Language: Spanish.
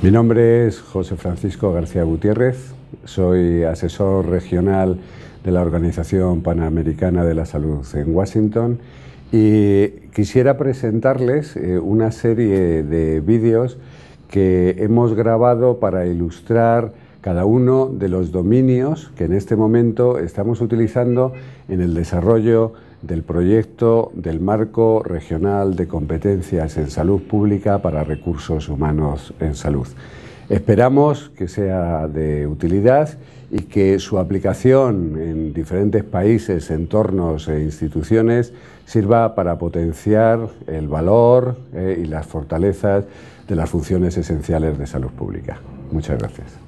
Mi nombre es José Francisco García Gutiérrez, soy asesor regional de la Organización Panamericana de la Salud en Washington y quisiera presentarles eh, una serie de vídeos que hemos grabado para ilustrar cada uno de los dominios que en este momento estamos utilizando en el desarrollo del proyecto del marco regional de competencias en salud pública para recursos humanos en salud. Esperamos que sea de utilidad y que su aplicación en diferentes países, entornos e instituciones sirva para potenciar el valor eh, y las fortalezas de las funciones esenciales de salud pública. Muchas gracias.